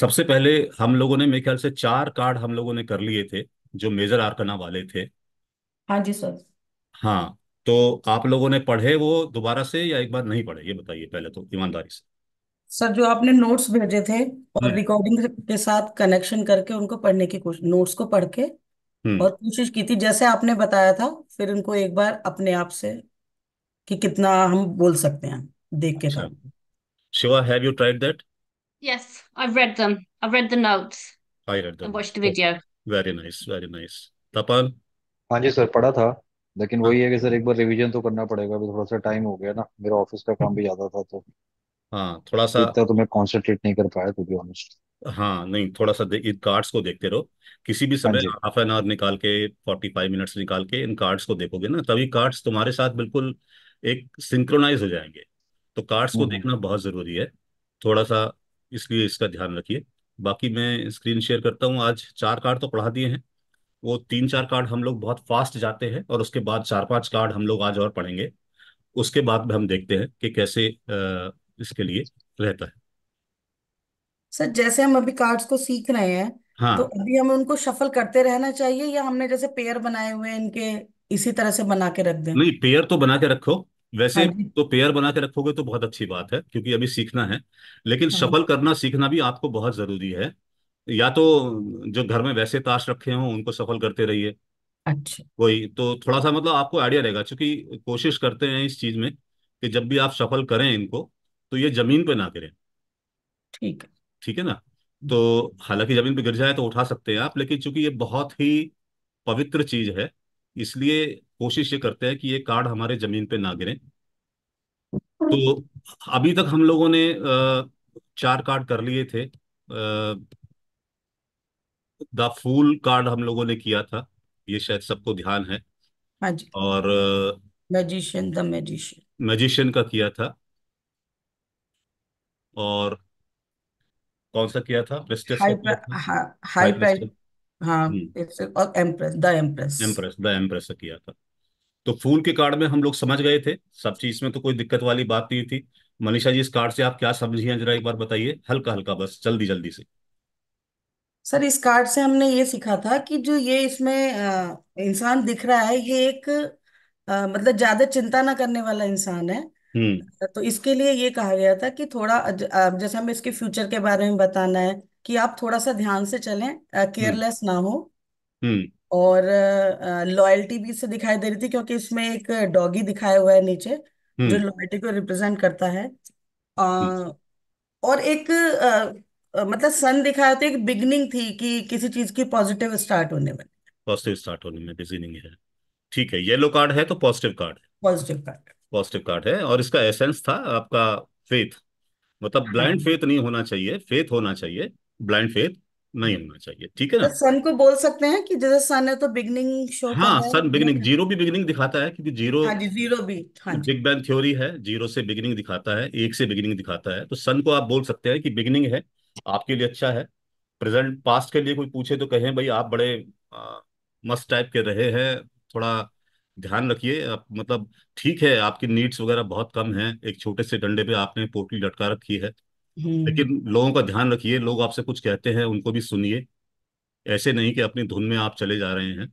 सबसे पहले हम लोगों ने मेरे ख्याल से चार कार्ड हम लोगों ने कर लिए थे जो मेजर आर्कना वाले थे हाँ जी सर हाँ तो आप लोगों ने पढ़े वो दोबारा से या एक बार नहीं पढ़े ये बताइए पहले तो ईमानदारी से सर जो आपने नोट्स भेजे थे और रिकॉर्डिंग हम्म। के साथ कनेक्शन करके उनको पढ़ने की कोशिश नोट्स को पढ़ के हम्म। और कोशिश की थी जैसे आपने बताया था फिर उनको एक बार अपने आप से कि कितना हम बोल सकते हैं देख के अच्छा Shiva have you tried that Yes, I've read them. I've read the notes. I read them. I watched the video. Very nice, very nice. Tapan? हाँ जी सर पढ़ा था लेकिन वही हाँ। है कि सर एक बार रिवीजन तो करना पड़ेगा अभी थोड़ा सा टाइम हो गया ना मेरा ऑफिस का काम भी ज्यादा था तो हाँ थोड़ा सा इतना तो मैं कॉन्सेंट्रेट नहीं कर पाया टू बी ऑनेस्ट हाँ नहीं थोड़ा सा इन कार्ड्स को देखते रहो किसी भी हाँ समय हाफ एन आवर निकाल के फोर्टी फाइव मिनट्स निकाल के इन कार्ड्स को देखोगे ना तभी कार्ड्स तुम्हारे साथ बिल्कुल एक सिंक्रोनाइज हो जाएंगे तो कार्ड्स को हम्म। देखना बहुत जरूरी है थोड़ा सा इसलिए इसका ध्यान रखिए बाकी मैं स्क्रीन शेयर करता हूँ आज चार कार्ड तो पढ़ा दिए हैं वो तीन चार कार्ड हम लोग बहुत फास्ट जाते हैं और उसके बाद चार पांच कार्ड हम लोग आज और पढ़ेंगे उसके बाद भी हम देखते हैं कि कैसे इसके लिए रहता है सर जैसे हम अभी कार्ड्स को सीख रहे हैं हाँ तो अभी हमें उनको शफल करते रहना चाहिए या हमने जैसे पेयर बनाए हुए इनके इसी तरह से बना के रख दें नहीं पेयर तो बना के रखो वैसे हाँ तो पेयर बना के रखोगे तो बहुत अच्छी बात है क्योंकि अभी सीखना है लेकिन सफल हाँ करना सीखना भी आपको बहुत जरूरी है या तो जो घर में वैसे ताश रखे हों उनको सफल करते रहिए अच्छा कोई तो थोड़ा सा मतलब आपको आइडिया रहेगा क्योंकि कोशिश करते हैं इस चीज में कि जब भी आप सफल करें इनको तो ये जमीन पे ना गिरे ठीक है ठीक है ना हम्म। तो हालांकि जमीन पे गिर जाए तो उठा सकते हैं आप लेकिन चूंकि ये बहुत ही पवित्र चीज है इसलिए कोशिश ये करते हैं कि ये कार्ड हमारे जमीन पे ना गिरे तो अभी तक हम लोगों ने चार कार्ड कर लिए थे द फूल कार्ड हम लोगों ने किया था ये शायद सबको ध्यान है हाँ और मैजिशियन द मैजिशियन मैजिशियन का किया था और कौन सा किया था हाई हाई हाँ, हाँ हम्म। और empress the empress empress the empress किया था तो फूल के कार्ड में हम लोग समझ गए थे सब चीज में तो कोई दिक्कत वाली बात नहीं थी मनीषा जी इस कार्ड से आप क्या समझिए जरा एक बार बताइए हल्का हल्का बस जल्दी जल्दी से सर इस कार्ड से हमने ये सीखा था कि जो ये इसमें इंसान दिख रहा है ये एक आ, मतलब ज्यादा चिंता ना करने वाला इंसान है हम्म। तो इसके लिए ये कहा गया था कि थोड़ा जैसे हमें इसके फ्यूचर के बारे में बताना है कि आप थोड़ा सा ध्यान से चलें हम्म। केयरलेस ना हो हम्म। और लॉयल्टी भी इससे दिखाई दे रही थी क्योंकि इसमें एक डॉगी दिखाया हुआ है नीचे हम्म। जो लॉयल्टी को रिप्रेजेंट करता है आ, हम्म। और एक आ, मतलब सन दिखाया था तो एक बिगनिंग थी कि किसी चीज की पॉजिटिव स्टार्ट होने में पॉजिटिव स्टार्ट होने में बिगिनिंग है ठीक है येलो कार्ड है तो पॉजिटिव कार्ड है पॉजिटिव कार्ड पॉजिटिव कार्ड है और इसका एसेंस था आपका फेथ मतलब ब्लाइंड हाँ। फेथ नहीं होना चाहिए फेथ होना चाहिए ब्लाइंड फेथ नहीं हम्म। होना चाहिए ठीक है ना तो सन को बोल सकते हैं कि जैसे सन है तो बिगनिंग शो हाँ सन बिगनिंग जीरो भी बिगनिंग दिखाता है क्योंकि जीरो हाँ जी जीरो भी हाँ जी बिग बैंग थ्योरी है जीरो से बिगनिंग दिखाता है एक से बिगनिंग दिखाता है तो सन को आप बोल सकते हैं कि बिगनिंग है आपके लिए अच्छा है प्रेजेंट पास्ट के लिए कोई पूछे तो कहें भाई आप बड़े मस्त टाइप के रहे हैं थोड़ा ध्यान रखिए आप मतलब ठीक है आपकी नीड्स वगैरह बहुत कम है एक छोटे से डंडे पे आपने पोटली लटका रखी है लेकिन हम्म। लोगों का ध्यान रखिए लोग आपसे कुछ कहते हैं उनको भी सुनिए ऐसे नहीं कि अपनी धुन में आप चले जा रहे हैं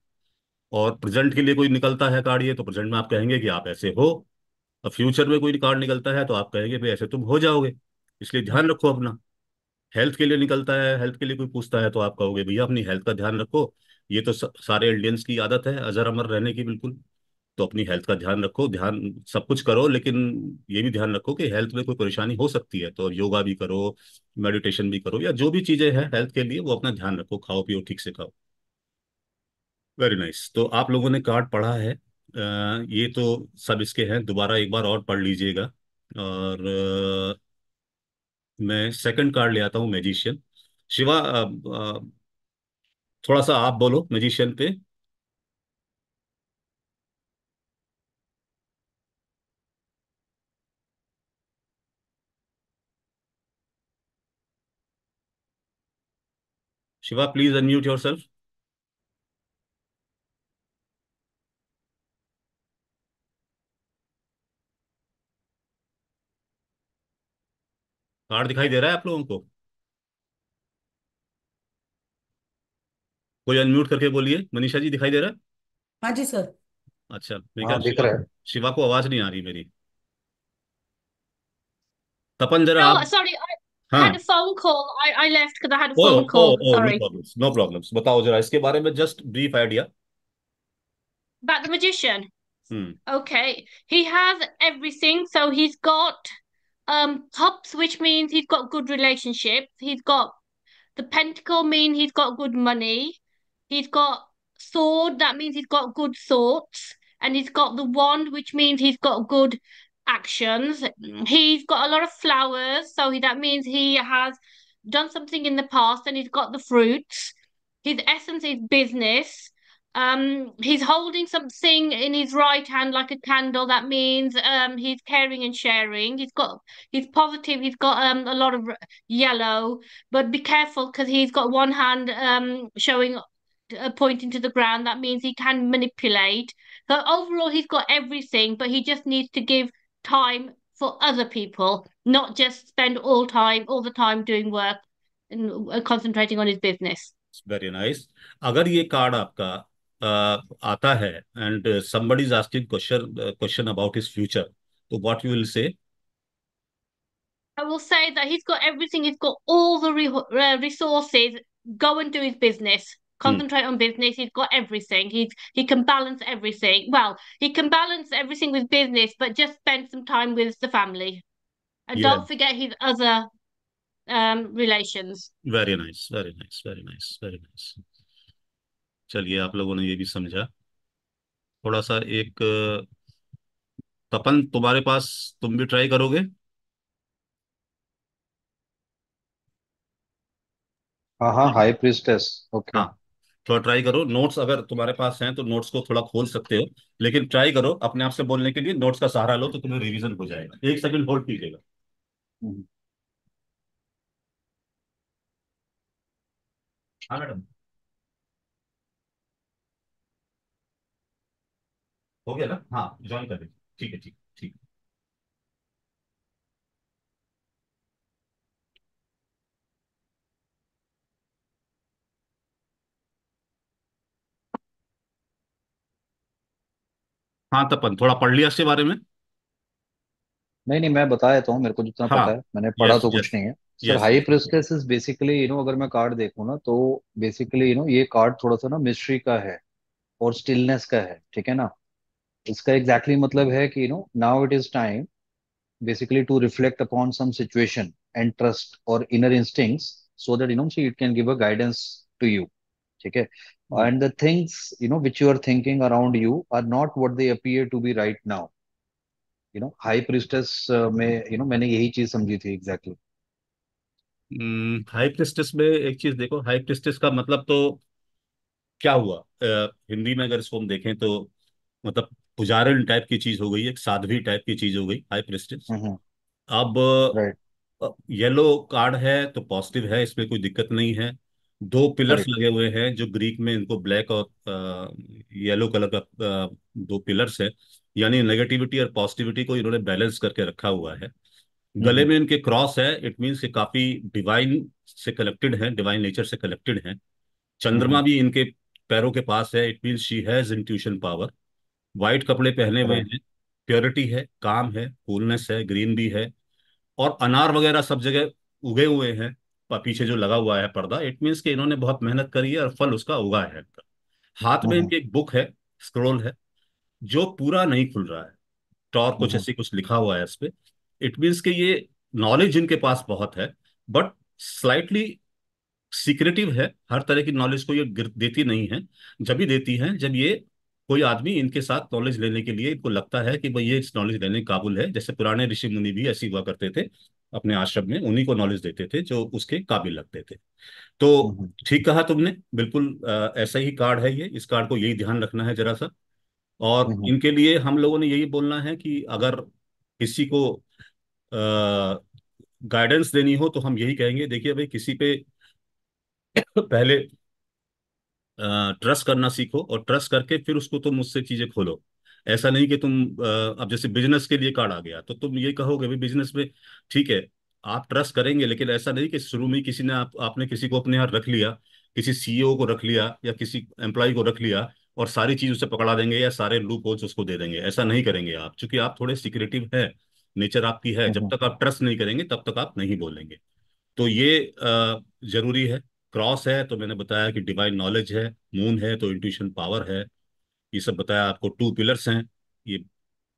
और प्रेजेंट के लिए कोई निकलता है कार्ड ये तो प्रेजेंट में आप कहेंगे कि आप ऐसे हो और फ्यूचर में कोई कार्ड निकलता है तो आप कहेंगे भाई ऐसे तुम हो जाओगे इसलिए ध्यान रखो अपना हेल्थ के लिए निकलता है हेल्थ के लिए कोई पूछता है तो आप कहोगे भैया अपनी हेल्थ का ध्यान रखो ये तो सारे इंडियंस की आदत है अजर अमर रहने की बिल्कुल तो अपनी हेल्थ का ध्यान रखो ध्यान सब कुछ करो लेकिन ये भी ध्यान रखो कि हेल्थ में कोई परेशानी हो सकती है तो योगा भी करो मेडिटेशन भी करो या जो भी चीजें हैं हेल्थ के लिए वो अपना ध्यान रखो खाओ पियो ठीक से खाओ वेरी नाइस nice. तो आप लोगों ने कार्ड पढ़ा है आ, ये तो सब इसके हैं दोबारा एक बार और पढ़ लीजिएगा और आ, मैं सेकंड कार्ड ले आता हूँ मैजिशियन शिवा आ, आ, थोड़ा सा आप बोलो मैजिशियन पे Shiva, please unmute yourself. Card दिखाई दे रहा है आप लोगों को कोई अनम्यूट करके बोलिए मनीषा जी दिखाई दे रहा है हाँ जी सर अच्छा हाँ, दिख रहा है शिवा को आवाज नहीं आ रही मेरी तपन जरा सॉरी हाँ. I had a phone call. I, I left because I had a oh, phone oh, call. Oh, oh, Sorry. No problems. No problems. बताओ जरा इसके बारे में just brief idea. About the magician. Hmm. Okay. He has everything. So he's got um cups, which means he's got good relationships. He's got the pentacle, mean he's got good money. He's got sword, that means he's got good thoughts. And he's got the wand, which means he's got good actions. He's got a lot of flowers, so he, that means he has done something in the past and he's got the fruits. His essence is business. Um, he's holding something in his right hand like a candle. That means um, he's caring and sharing. He's got he's positive. He's got um a lot of yellow, but be careful because he's got one hand um showing uh, pointing to the ground. That means he can manipulate. So overall, he's got everything, but he just needs to give time for other people, not just spend all time all the time doing work and uh, concentrating on his business. It's very nice. अगर ये card आपका uh, आता है and uh, somebody is asking question question about his future, so what you will say? I will say that he's got everything. He's got all the re resources. Go and do his business. Hmm. concentrate mm. on business. He's got everything. He's he can balance everything. Well, he can balance everything with business, but just spend some time with the family. And yeah. don't forget his other um relations. Very nice, very nice, very nice, very nice. चलिए आप लोगों ने ये भी समझा थोड़ा सा एक तपन तुम्हारे पास तुम भी ट्राई करोगे हाँ हाँ हाई प्रिस्टेस ओके हाँ थोड़ा तो ट्राई करो नोट्स अगर तुम्हारे पास हैं तो नोट्स को थोड़ा खोल सकते हो लेकिन ट्राई करो अपने आप से बोलने के लिए नोट्स का सहारा लो तो तुम्हें रिविजन हो जाएगा एक सेकंड होल्ड कीजिएगा हम्म। हाँ मैडम हो गया ना हाँ ज्वाइन कर ठीक है ठीक ठीक हाँ तपन थोड़ा पढ़ लिया इसके बारे में नहीं नहीं मैं बता देता हूँ मेरे को जितना हाँ पता है मैंने पढ़ा यस तो यस कुछ नहीं है sir yes high priestess is basically you know अगर मैं कार्ड देखूँ ना तो बेसिकली यू नो ये कार्ड थोड़ा सा ना मिस्ट्री का है और स्टिलनेस का है ठीक है ना इसका एग्जैक्टली exactly मतलब है कि you know now it is time basically to reflect upon some situation and trust or inner instincts so that you know see it can give a guidance to you ठीक है and the things you know which you are thinking around you are not what they appear to be right now you know high priestess में you you know know, मैंने यही चीज समझी थी exactly high priestess में एक चीज देखो हाई प्रिस्टस का मतलब तो क्या हुआ uh, हिंदी में अगर इसको हम देखें तो मतलब पुजारण टाइप की चीज हो गई एक साध्वी टाइप की चीज हो गई हाई प्रिस्टस mm-hmm. अब right. येलो कार्ड है तो पॉजिटिव है इसमें कोई दिक्कत नहीं है दो पिलर्स लगे हुए हैं जो ग्रीक में इनको ब्लैक और येलो कलर का दो पिलर्स है यानी नेगेटिविटी और पॉजिटिविटी को इन्होंने बैलेंस करके रखा हुआ है हम्म। गले में इनके क्रॉस है इट मीन्स ये काफी डिवाइन से कनेक्टेड है डिवाइन नेचर से कनेक्टेड है चंद्रमा हम्म। भी इनके पैरों के पास है it means she has intuition power white कपड़े पहने हुए हैं प्योरिटी है काम है कूलनेस है ग्रीन भी है और अनार वगैरह सब जगह उगे हुए हैं पीछे जो लगा हुआ है पर्दा इट मीन्स कि इन्होंने बहुत मेहनत करी है और फल उसका उगा है हाथ में हम्म। इनकी एक बुक है स्क्रोल है जो पूरा नहीं खुल रहा है टॉर कुछ हम्म। ऐसे कुछ लिखा हुआ है इस पर इट मीन्स कि ये नॉलेज इनके पास बहुत है बट स्लाइटली सीक्रेटिव है हर तरह की नॉलेज को ये देती नहीं है जब भी देती है जब ये कोई आदमी इनके साथ नॉलेज लेने के लिए इनको लगता है कि भाई ये इस नॉलेज लेने काबुल है जैसे पुराने ऋषि मुनि भी ऐसी हुआ करते थे अपने आश्रम में उन्हीं को नॉलेज देते थे जो उसके काबिल लगते थे तो हम्म, हम्म। ठीक कहा तुमने बिल्कुल ऐसा ही कार्ड है ये इस कार्ड को यही ध्यान रखना है जरा सा और हम्म, इनके लिए हम लोगों ने यही बोलना है कि अगर किसी को गाइडेंस देनी हो तो हम यही कहेंगे देखिए भाई किसी पे पहले ट्रस्ट करना सीखो और ट्रस्ट करके फिर उसको तुम तो मुझसे चीजें खोलो ऐसा नहीं कि तुम अब जैसे बिजनेस के लिए कार्ड आ गया तो तुम ये कहोगे भी बिजनेस में ठीक है आप ट्रस्ट करेंगे लेकिन ऐसा नहीं कि शुरू में किसी ने आप आपने किसी को अपने यहाँ रख लिया किसी सीईओ को रख लिया या किसी एम्प्लॉय को रख लिया और सारी चीज उसे पकड़ा देंगे या सारे लूप होल्स उसको दे देंगे ऐसा नहीं करेंगे आप चूंकि आप थोड़े सिक्रेटिव है नेचर आपकी है जब हम्म। तक आप ट्रस्ट नहीं करेंगे तब तक आप नहीं बोलेंगे तो ये जरूरी है क्रॉस है तो मैंने बताया कि डिवाइन नॉलेज है मून है तो इंट्यूशन पावर है ये सब बताया आपको टू पिलर्स हैं ये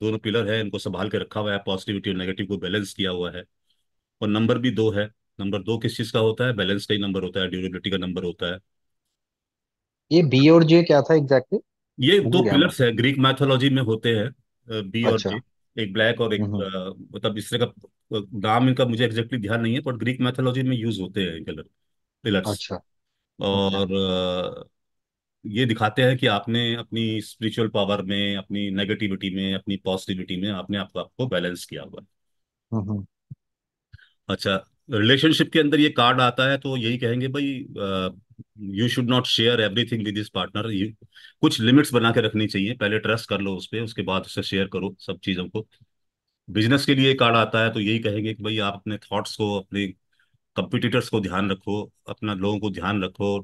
दोनों पिलर है इनको संभाल के रखा हुआ है पॉजिटिविटी और नेगेटिव को बैलेंस किया हुआ है और नंबर भी दो है नंबर दो किस चीज का होता है बैलेंस का ही नंबर होता है ड्यूरेबिलिटी का नंबर होता है ये बी और जे क्या था एग्जैक्टली exactly? ये दो पिलर्स है ग्रीक मैथोलॉजी में होते हैं बी और जे अच्छा। एक ब्लैक और एक हम्म, हम्म। मतलब इस तरह का नाम इनका मुझे एग्जैक्टली ध्यान नहीं है बट ग्रीक मैथोलॉजी में यूज होते हैं कलर पिलर्स अच्छा और ये दिखाते हैं कि आपने अपनी स्पिरिचुअल पावर में अपनी नेगेटिविटी में अपनी पॉजिटिविटी में आपने आपको आपको बैलेंस किया हुआ हम्म, हम्म। अच्छा रिलेशनशिप के अंदर ये कार्ड आता है तो यही कहेंगे भाई you should not share everything with this partner कुछ लिमिट्स बना के रखनी चाहिए पहले ट्रस्ट कर लो उस पर उसके बाद उससे शेयर करो सब चीज़ों को बिजनेस के लिए कार्ड आता है तो यही कहेंगे कि भाई आप अपने थॉट्स को अपने कंपिटिटर्स को ध्यान रखो अपना लोगों को ध्यान रखो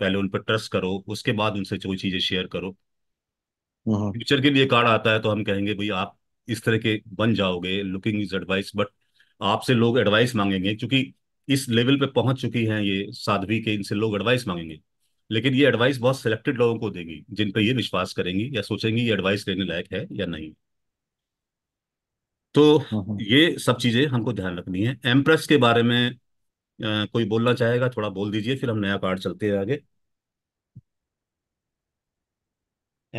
पहले उन पर ट्रस्ट करो उसके बाद उनसे जो चीजें शेयर करो फ्यूचर हाँ। के लिए कार्ड आता है तो हम कहेंगे भाई आप इस तरह के बन जाओगे लुकिंग इज एडवाइस बट आपसे लोग एडवाइस मांगेंगे क्योंकि इस लेवल पे पहुंच चुकी हैं ये साध्वी के इनसे लोग एडवाइस मांगेंगे लेकिन ये एडवाइस बहुत सिलेक्टेड लोगों को देंगी जिन पर ये विश्वास करेंगी या सोचेंगी ये एडवाइस लेने लायक है या नहीं तो हाँ, हाँ। ये सब चीजें हमको ध्यान रखनी है एम्प्रेस के बारे में कोई बोलना चाहेगा थोड़ा बोल दीजिए फिर हम नया कार्ड चलते हैं आगे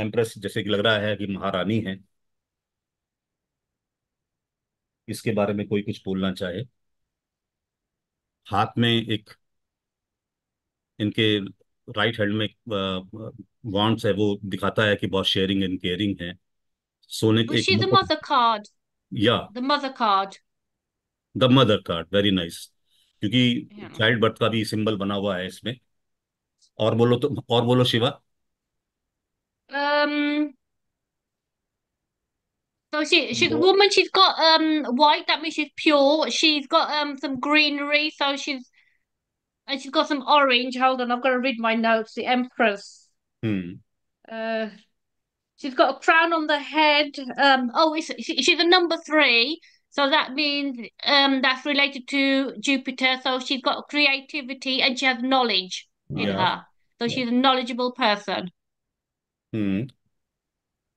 एम्प्रेस जैसे कि लग रहा है कि महारानी है इसके बारे में कोई कुछ बोलना चाहे हाथ में एक इनके राइट हैंड में वॉन्ट्स है वो दिखाता है कि बहुत शेयरिंग एंड केयरिंग है सोने के मदर कार्ड या the mother card the mother card very nice क्योंकि चाइल्ड बर्थ का भी सिंबल बना हुआ है इसमें और बोलो तो और बोलो Shiva um, so she she's a woman she's got um white that means she's pure she's got um some greenery so she's and she's got some orange hold on I've got to read my notes the empress hmm uh she's got a crown on the head um oh she's a number three so that means um, that's related to Jupiter. So she's got creativity and she has knowledge in yeah. her. So she's a knowledgeable person. Hmm.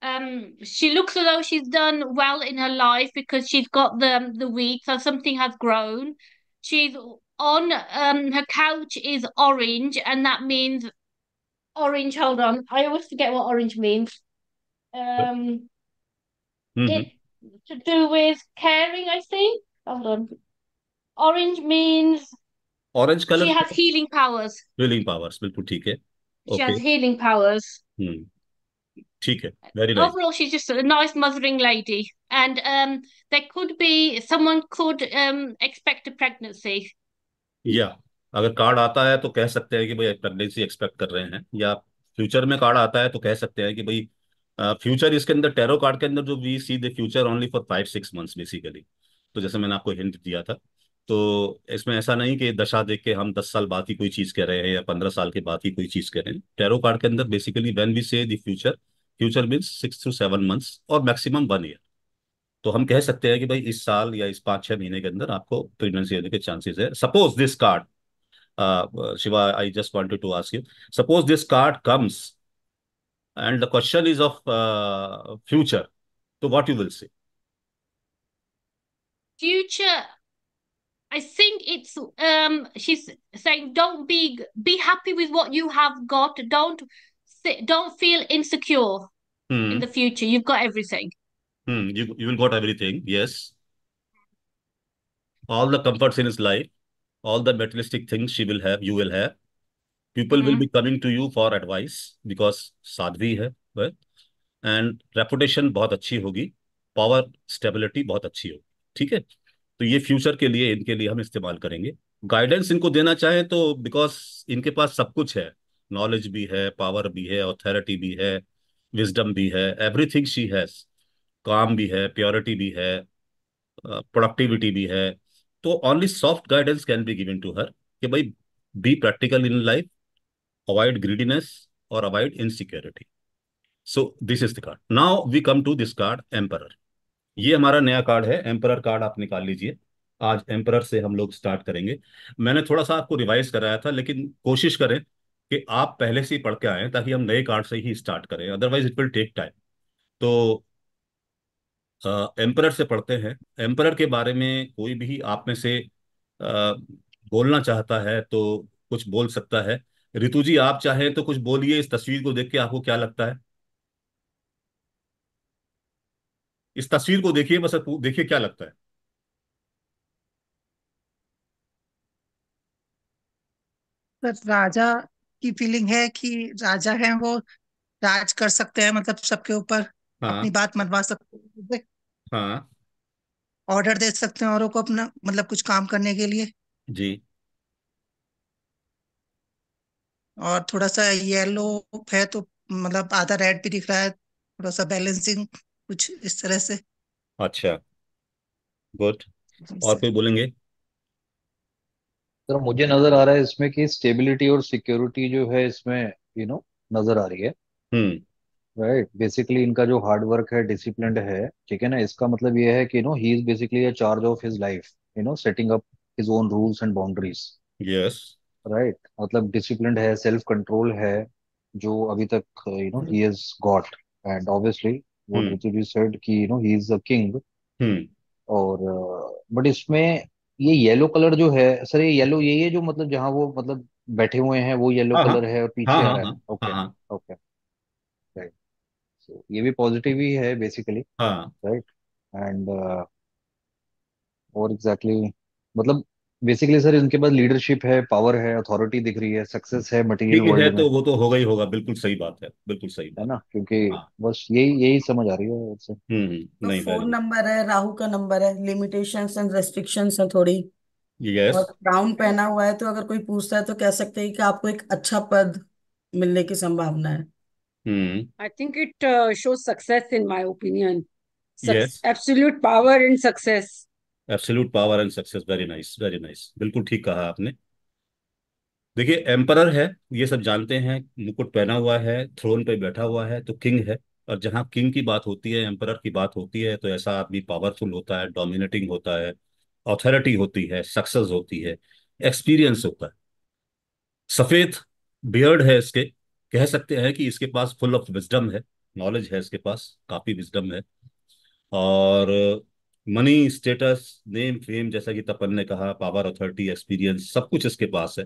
Um, she looks as though she's done well in her life because she's got the the wheat. so something has grown. She's on um her couch is orange, and that means orange. Hold on, I always forget what orange means. Um, mm-hmm to do with caring, I think. Hold on. Orange means orange color. She has healing powers. Healing powers. Okay. She has healing powers. Hmm. Very nice. Overall, she's just a nice mothering lady, and um, there could be someone could um expect a pregnancy. Yeah. अगर card आता है तो कह सकते हैं कि भाई pregnancy expect कर रहे हैं या फ्यूचर में कार्ड आता है तो कह सकते हैं कि भाई फ्यूचर इसके अंदर टेरो कार्ड के अंदर जो we see the future only for five six months basically तो जैसे मैंने आपको हिंट दिया था तो इसमें ऐसा नहीं कि दशा देख के हम दस साल बाद ही कोई चीज कह रहे हैं या पंद्रह साल के बाद ही कोई चीज कह रहे हैं टेरो कार्ड के अंदर basically when we say future future means six to seven months और मैक्सिमम वन ईयर तो हम कह सकते हैं कि भाई इस साल या इस पाँच छह महीने के अंदर आपको प्रेगनेंसी होने के चांसेस है suppose this card Shiva I just wanted to ask you suppose this card comes and the question is of uh, future. So what you will say? Future. I think it's um she's saying don't be be happy with what you have got. Don't don't feel insecure hmm. in the future. You've got everything. Hmm. You you will got everything. Yes. All the comforts in his life, all the materialistic things she will have, you will have people will be coming to you for advice because साध्वी है and reputation बहुत अच्छी होगी power stability बहुत अच्छी होगी ठीक है तो ये फ्यूचर के लिए इनके लिए हम इस्तेमाल करेंगे गाइडेंस इनको देना चाहें तो बिकॉज इनके पास सब कुछ है नॉलेज भी है पावर भी है ऑथोरिटी भी है विजडम भी है एवरीथिंग शी हैज काम भी है प्योरिटी भी है प्रोडक्टिविटी uh, भी है तो only soft guidance can be given to her कि भाई be practical in life avoid greediness, or avoid insecurity. So this is the card. Now we come to this card, Emperor. ये हमारा नया card है emperor card आप निकाल लीजिए आज एम्परर से हम लोग स्टार्ट करेंगे मैंने थोड़ा सा आपको रिवाइज कराया था लेकिन कोशिश करें कि आप पहले से ही पढ़ के आए ताकि हम नए कार्ड से ही स्टार्ट करें otherwise it will take time तो एम्परर से पढ़ते हैं एम्परर के बारे में कोई भी आप में से आ, बोलना चाहता है तो कुछ बोल सकता है रितु जी आप चाहें तो कुछ बोलिए इस तस्वीर को देख के आपको क्या लगता है इस तस्वीर को देखिए बस देखिए क्या लगता है सर राजा की फीलिंग है कि राजा है वो राज कर सकते हैं मतलब सबके ऊपर हाँ अपनी बात मनवा सकते हैं हाँ ऑर्डर दे सकते हैं औरों को अपना मतलब कुछ काम करने के लिए जी और थोड़ा सा येलो है तो मतलब आधा रेड भी दिख रहा है थोड़ा सा बैलेंसिंग कुछ इस तरह से अच्छा गुड और कोई बोलेंगे सर मुझे नजर आ रहा है इसमें कि स्टेबिलिटी और सिक्योरिटी जो है इसमें यू नो नजर आ रही है हम्म राइट बेसिकली इनका जो हार्ड वर्क है डिसिप्लिन है ठीक है ना इसका मतलब ये है कि you know he is basically charge of his life you know setting up his own rules and boundaries yes right मतलब डिसिप्लिन है सेल्फ कंट्रोल है जो अभी तक you know he has got and obviously वो हम्म सेड कि you know he is a king और but uh, इसमें ये येलो कलर जो है सर ये येलो यही है जो मतलब जहाँ वो मतलब बैठे हुए हैं वो येलो हाँ कलर हाँ। है और पीछे हाँ है ओके ओके राइट सो ये भी पॉजिटिव ही है बेसिकली राइट एंड और एग्जैक्टली exactly, मतलब बेसिकली सर इनके पास लीडरशिप है पावर है अथॉरिटी दिख रही है सक्सेस है मटेरियल वर्ल्ड है तो वो तो होगा ही होगा बिल्कुल सही बात है बिल्कुल सही है ना क्योंकि हाँ। बस यही यही समझ आ रही है उससे हम्म, हम्म, तो नहीं फोन नंबर है राहु का नंबर है लिमिटेशंस एंड रेस्ट्रिक्शंस है थोड़ी यस क्राउन पहना हुआ है तो अगर कोई पूछता है तो कह सकते हैं कि आपको एक अच्छा पद मिलने की संभावना है I think it shows success in my opinion absolute power in success absolute power and success very nice very nice बिल्कुल ठीक कहा आपने देखिए एम्परर है ये सब जानते हैं मुकुट पहना हुआ है थ्रोन पे बैठा हुआ है तो किंग है और जहाँ किंग की बात होती है एम्परर की बात होती है तो ऐसा आदमी पावरफुल होता है डोमिनेटिंग होता है ऑथोरिटी होती है सक्सेस होती है एक्सपीरियंस होता है सफेद बियर्ड है इसके कह सकते हैं कि इसके पास फुल ऑफ विजडम है नॉलेज है इसके पास काफी विजडम है और मनी स्टेटस नेम फेम जैसा कि तपन ने कहा पावर अथॉरिटी एक्सपीरियंस सब कुछ इसके पास है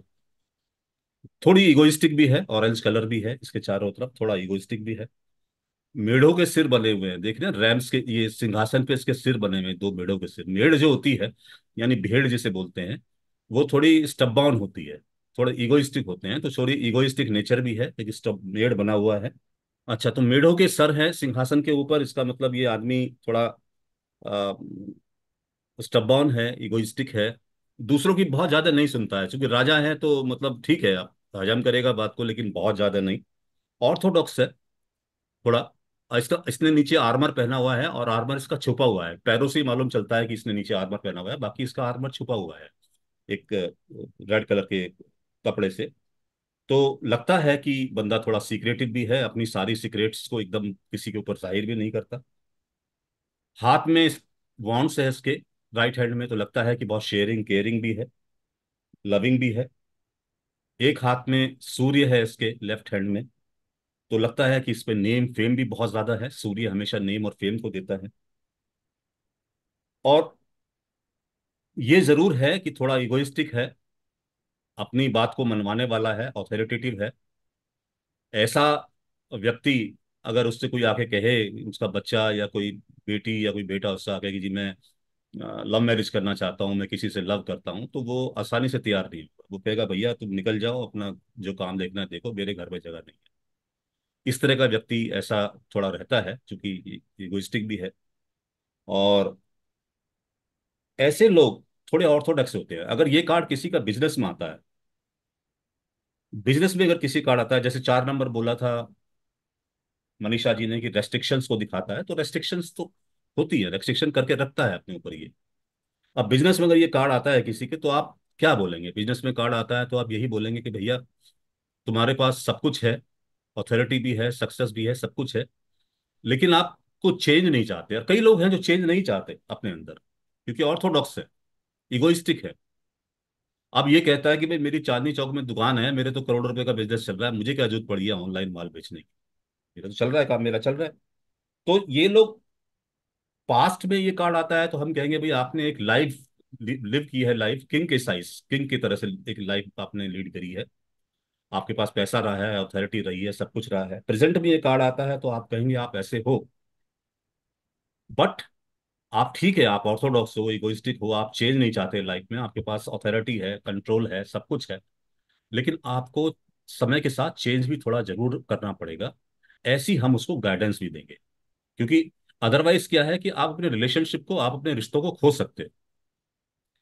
थोड़ी इगोइस्टिक भी है ऑरेंज कलर भी है इसके चारों तरफ थोड़ा इगोइस्टिक भी है मेढों के सिर बने हुए हैं देख रहे हैं रैम्स के ये सिंहासन पे इसके सिर बने हुए हैं दो मेढों के सिर मेढ जो होती है यानी भेड़ जिसे बोलते हैं वो थोड़ी स्टबाउन होती है थोड़े इगोइस्टिक होते हैं तो थोड़ी इगोइस्टिक नेचर भी है लेकिन मेढ बना हुआ है अच्छा तो मेढों के सर है सिंहासन के ऊपर इसका मतलब ये आदमी थोड़ा स्टबॉन है इगोइस्टिक है दूसरों की बहुत ज्यादा नहीं सुनता है क्योंकि राजा है तो मतलब ठीक है आप हजम करेगा बात को लेकिन बहुत ज्यादा नहीं ऑर्थोडॉक्स है थोड़ा इसका इसने नीचे आर्मर पहना हुआ है और आर्मर इसका छुपा हुआ है पैरों से ही मालूम चलता है कि इसने नीचे आर्मर पहना हुआ है बाकी इसका आर्मर छुपा हुआ है एक रेड कलर के कपड़े से तो लगता है कि बंदा थोड़ा सीक्रेटिव भी है अपनी सारी सीक्रेट्स को एकदम किसी के ऊपर जाहिर भी नहीं करता हाथ में वॉन्ट्स है इसके राइट हैंड में तो लगता है कि बहुत शेयरिंग केयरिंग भी है लविंग भी है एक हाथ में सूर्य है इसके लेफ्ट हैंड में तो लगता है कि इस पे नेम फेम भी बहुत ज्यादा है सूर्य हमेशा नेम और फेम को देता है और ये जरूर है कि थोड़ा इगोइस्टिक है अपनी बात को मनवाने वाला है ऑथोरिटेटिव है ऐसा व्यक्ति अगर उससे कोई आके कहे उसका बच्चा या कोई बेटी या कोई बेटा उससे आके कि जी मैं लव मैरिज करना चाहता हूँ मैं किसी से लव करता हूँ तो वो आसानी से तैयार नहीं होगा वो कहेगा भैया तुम निकल जाओ अपना जो काम देखना है देखो मेरे घर में जगह नहीं है इस तरह का व्यक्ति ऐसा थोड़ा रहता है चूंकि इगोइस्टिक भी है और ऐसे लोग थोड़े ऑर्थोडॉक्स होते हैं अगर ये कार्ड किसी का बिजनेस में आता है बिजनेस में अगर किसी कार्ड आता है जैसे चार नंबर बोला था मनीषा जी ने कि रेस्ट्रिक्शंस को दिखाता है तो रेस्ट्रिक्शंस तो होती है रेस्ट्रिक्शन करके रखता है अपने ऊपर ये अब बिजनेस में अगर ये कार्ड आता है किसी के तो आप क्या बोलेंगे बिजनेस में कार्ड आता है तो आप यही बोलेंगे कि भैया तुम्हारे पास सब कुछ है अथॉरिटी भी है सक्सेस भी है सब कुछ है लेकिन आप को चेंज नहीं चाहते और कई लोग हैं जो चेंज नहीं चाहते अपने अंदर क्योंकि ऑर्थोडॉक्स है इगोइस्टिक है अब ये कहता है कि भाई मेरी चांदनी चौक में दुकान है मेरे तो करोड़ रुपए का बिजनेस चल रहा है मुझे क्या जरूरत पड़ी है ऑनलाइन माल बेचने की मेरा तो चल रहा है काम मेरा चल रहा है तो ये लोग पास्ट में ये कार्ड आता है तो हम कहेंगे भाई आपने एक लाइफ लिव की है लाइफ किंग के साइज किंग की तरह से एक लाइफ आपने लीड करी है आपके पास पैसा रहा है अथॉरिटी रही है सब कुछ रहा है प्रेजेंट में ये कार्ड आता है तो आप कहेंगे आप ऐसे हो बट आप ठीक है आप ऑर्थोडॉक्स हो इगोइस्टिक हो आप चेंज नहीं चाहते लाइफ में आपके पास अथॉरिटी है कंट्रोल है सब कुछ है लेकिन आपको समय के साथ चेंज भी थोड़ा जरूर करना पड़ेगा ऐसी हम उसको गाइडेंस भी देंगे क्योंकि अदरवाइज क्या है कि आप अपने रिलेशनशिप को आप अपने रिश्तों को खो सकते हो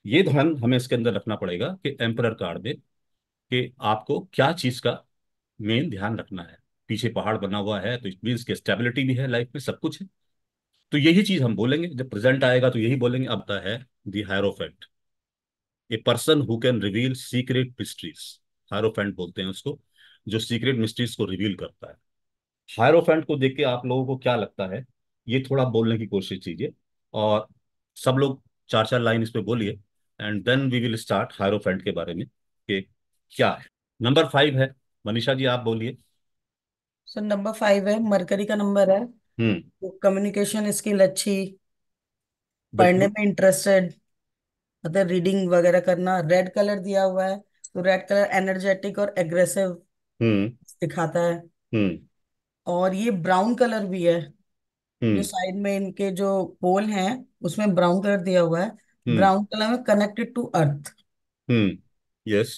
ये ध्यान हमें इसके अंदर रखना पड़ेगा कि एम्पर कार्ड में कि आपको क्या चीज का मेन ध्यान रखना है पीछे पहाड़ बना हुआ है तो इट मीन्स की स्टेबिलिटी भी है लाइफ में सब कुछ है तो यही चीज हम बोलेंगे जब प्रेजेंट आएगा तो यही बोलेंगे अब है the hierophant a person who can reveal secret mysteries hierophant बोलते हैं उसको जो सीक्रेट मिस्ट्रीज को रिवील करता है हायरोफेंट को देख के आप लोगों को क्या लगता है ये थोड़ा बोलने की कोशिश कीजिए और सब लोग चार चार लाइन इस पर बोलिए and then we will start hierophant के बारे में कि क्या है नंबर फाइव है मनीषा जी आप बोलिए सर नंबर फाइव है मरकरी का नंबर है कम्युनिकेशन हम्म। स्किल तो अच्छी पढ़ने में इंटरेस्टेड मतलब रीडिंग वगैरह करना रेड कलर दिया हुआ है तो रेड कलर एनर्जेटिक और एग्रेसिव हम्म। दिखाता है हम्म। और ये ब्राउन कलर भी है जो हम्म। साइड में इनके जो पोल हैं उसमें ब्राउन कलर दिया हुआ है हम्म ब्राउन कलर में connected to earth hmm yes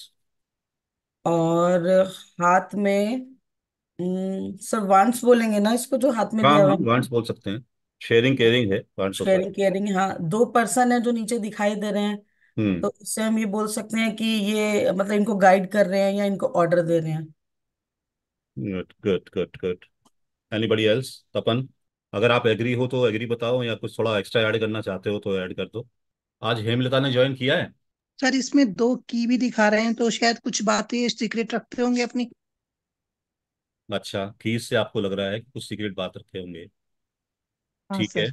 और हाथ में हम्म, सर वांट्स बोलेंगे ना इसको जो हाथ में हाँ दिया हुआ हाँ है वांट्स बोल सकते हैं शेयरिंग केयरिंग है वांट्स होता है शेयरिंग केयरिंग हाँ दो पर्सन है जो नीचे दिखाई दे रहे हैं हम्म तो इससे हम ये बोल सकते हैं कि ये मतलब इनको गाइड कर रहे हैं या इनको ऑर्डर दे रहे हैं good good good good anybody else Tapan अगर आप एग्री हो तो एग्री बताओ या कुछ थोड़ा एक्स्ट्रा ऐड करना चाहते हो तो ऐड कर दो आज हेमलता ने ज्वाइन किया है सर इसमें दो की भी दिखा रहे हैं तो शायद कुछ बातें सीक्रेट रखते होंगे अपनी अच्छा की से आपको लग रहा है कि कुछ सीक्रेट बात रखे होंगे हाँ, ठीक है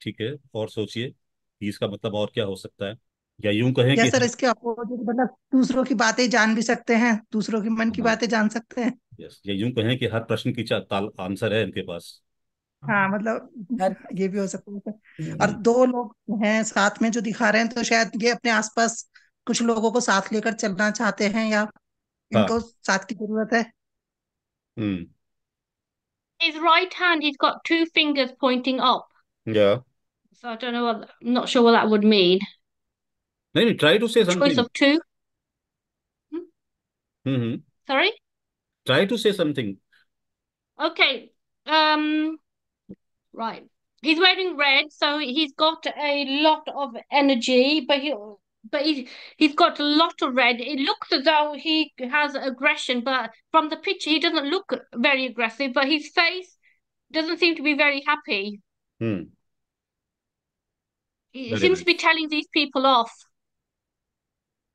ठीक है और सोचिए कीस का मतलब और क्या हो सकता है या यूं कहें या कि सर इसके अपोजिट मतलब दूसरों की बातें जान भी सकते हैं दूसरों के मन की हाँ। बातें जान सकते हैं यस ये यूं कहें कि हर प्रश्न की आंसर है इनके पास हाँ मतलब हर ये भी हो सकता है और दो लोग हैं साथ में जो दिखा रहे हैं तो शायद ये अपने आसपास कुछ लोगों को साथ लेकर चलना चाहते हैं या इनको साथ की जरूरत है हम्म His right hand, he's got two fingers pointing up. Yeah. So I don't know what, I'm not sure what that would mean. maybe try to say something. Choice of two. Hmm? Mm-hmm. Sorry? Try to say something. Okay. Um, right. He's wearing red, so he's got a lot of energy, but he but he, he's got a lot of red. It looks as though he has aggression, but from the picture, he doesn't look very aggressive, but his face doesn't seem to be very happy. Hmm. He very seems nice. to be telling these people off.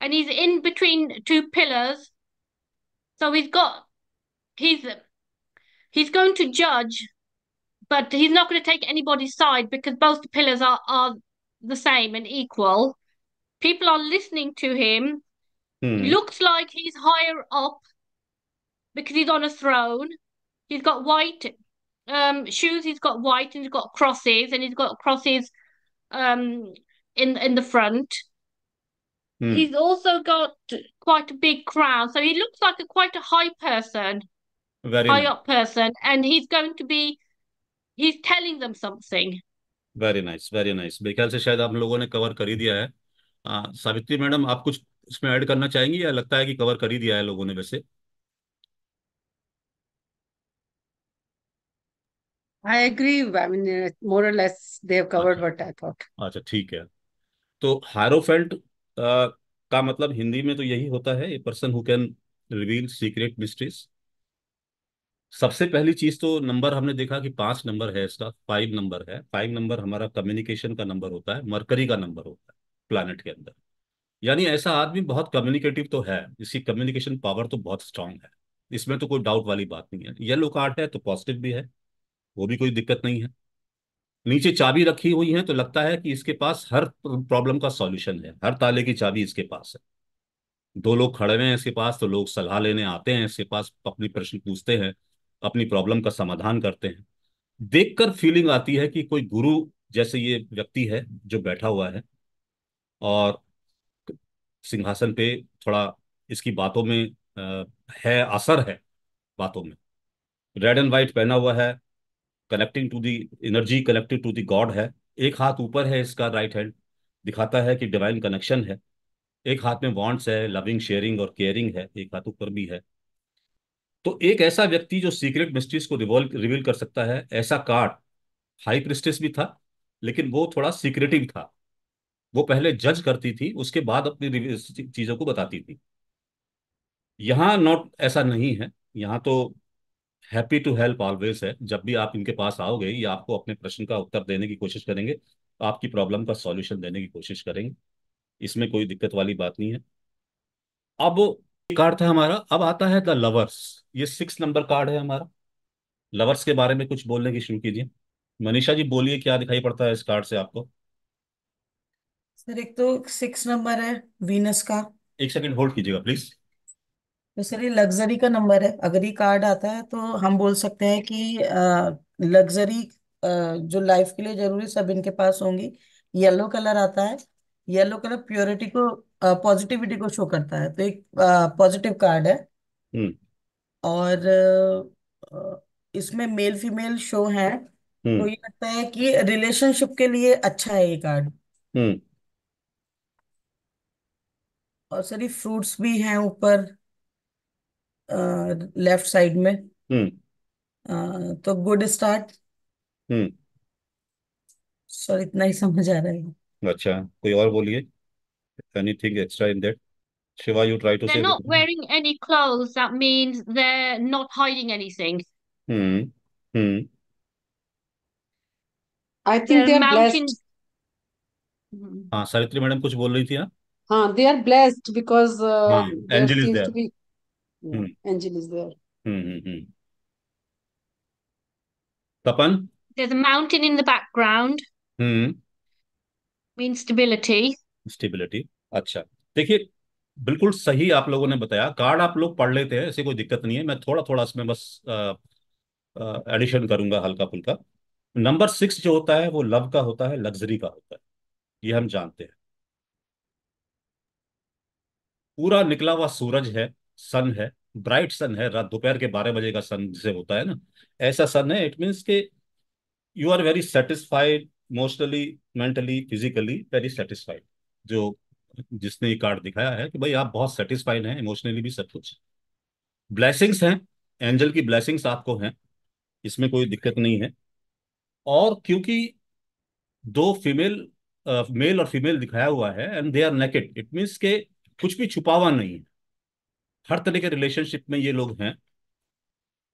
And he's in between two pillars. So he's got he's he's going to judge, but he's not going to take anybody's side because both the pillars are are the same and equal. People are listening to him. Hmm. Looks like he's higher up because he's on a throne. He's got white um, shoes. He's got white and he's got crosses and he's got crosses um, in in the front. Hmm. He's also got quite a big crown, so he looks like a quite a high person. Very high nice. up person, and he's going to be he's telling them something. Very nice, very nice. मेरे ख्याल से शायद आप लोगों ने cover कर ही दिया है आ, सावित्री मैडम आप कुछ इसमें ऐड करना चाहेंगी या लगता है कि कवर कर ही दिया है लोगों ने वैसे I agree. I mean, more or less, they have covered what I thought. अच्छा ठीक है तो हायरोफेल्ट का मतलब हिंदी में तो यही होता है a person who can reveal secret mysteries सबसे पहली चीज तो नंबर हमने देखा कि पांच नंबर है इसका फाइव नंबर है फाइव नंबर हमारा कम्युनिकेशन का नंबर होता है मरकरी का नंबर होता है प्लानट के अंदर यानी ऐसा आदमी बहुत कम्युनिकेटिव तो है इसकी कम्युनिकेशन पावर तो बहुत स्ट्रांग है इसमें तो कोई डाउट वाली बात नहीं है येलो कार्ड है तो पॉजिटिव भी है वो भी कोई दिक्कत नहीं है नीचे चाबी रखी हुई है तो लगता है कि इसके पास हर प्रॉब्लम का सॉल्यूशन है हर ताले की चाबी इसके पास है दो लोग खड़े हुए हैं इसके पास तो लोग सलाह लेने आते हैं इसके पास अपनी प्रश्न पूछते हैं अपनी प्रॉब्लम का समाधान करते हैं देखकर फीलिंग आती है कि कोई गुरु जैसे ये व्यक्ति है जो बैठा हुआ है और सिंहासन पे थोड़ा इसकी बातों में आ, है असर है बातों में रेड एंड वाइट पहना हुआ है connecting to the energy connected to the god है एक हाथ ऊपर है इसका राइट हैंड दिखाता है कि डिवाइन कनेक्शन है एक हाथ में वॉन्ट्स है लविंग शेयरिंग और केयरिंग है एक हाथ ऊपर भी है तो एक ऐसा व्यक्ति जो सीक्रेट मिस्ट्रीज को रिवॉल्व रिवील कर सकता है ऐसा कार्ड हाई प्रिस्टेस भी था लेकिन वो थोड़ा सीक्रेटिव था वो पहले जज करती थी उसके बाद अपनी चीजों को बताती थी यहाँ नॉट ऐसा नहीं है यहाँ तो हैप्पी टू हेल्प ऑलवेज है जब भी आप इनके पास आओगे या आपको अपने प्रश्न का उत्तर देने की कोशिश करेंगे आपकी प्रॉब्लम का सॉल्यूशन देने की कोशिश करेंगे इसमें कोई दिक्कत वाली बात नहीं है अब कार्ड था हमारा अब आता है द लवर्स ये सिक्स नंबर कार्ड है हमारा लवर्स के बारे में कुछ बोलने की शुरू कीजिए मनीषा जी बोलिए क्या दिखाई पड़ता है इस कार्ड से आपको सर एक तो सिक्स नंबर है वीनस का एक सेकंड होल्ड कीजिएगा प्लीज तो सर ये लग्जरी का नंबर है अगर ये कार्ड आता है तो हम बोल सकते हैं कि लग्जरी जो लाइफ के लिए जरूरी सब इनके पास होंगी येलो कलर आता है येलो कलर प्योरिटी को पॉजिटिविटी को शो करता है तो एक पॉजिटिव कार्ड है हम्म। और इसमें मेल फीमेल शो है हम्म। तो ये लगता है कि रिलेशनशिप के लिए अच्छा है ये कार्ड हम्म। और सारी फ्रूट्स भी हैं ऊपर लेफ्ट साइड में तो गुड स्टार्ट सॉरी इतना ही समझ आ रहा है अच्छा कोई और बोलिए anything extra in there, Shiva, you try to they're say. They're not wearing any clothes. That means they're not hiding anything. Hmm. Hmm. I think they're, they're mountain... blessed. हाँ Savitri madam कुछ बोल रही थी ना हाँ they are blessed because angel is there angel Hmm. Hmm. Tapan, there's a mountain in the background hmm means stability stability अच्छा देखिए बिल्कुल सही आप लोगों ने बताया कार्ड आप लोग पढ़ लेते हैं ऐसी कोई दिक्कत नहीं है मैं थोड़ा थोड़ा इसमें बस एडिशन करूंगा हल्का फुल्का नंबर सिक्स जो होता है वो लव का होता है लग्जरी का होता है ये हम जानते हैं पूरा निकला हुआ सूरज है सन है ब्राइट सन है रात दोपहर के बारह बजे का सन से होता है ना ऐसा सन है इट मीन्स के you are very satisfied emotionally mentally physically very satisfied जो जिसने ये कार्ड दिखाया है कि भाई आप बहुत सेटिस्फाइड हैं इमोशनली भी सब कुछ ब्लैसिंग्स हैं एंजल की ब्लैसिंग्स आपको हैं इसमें कोई दिक्कत नहीं है और क्योंकि दो फीमेल मेल और फीमेल दिखाया हुआ है and they are naked it means के कुछ भी छुपावा नहीं है हर तरह के रिलेशनशिप में ये लोग हैं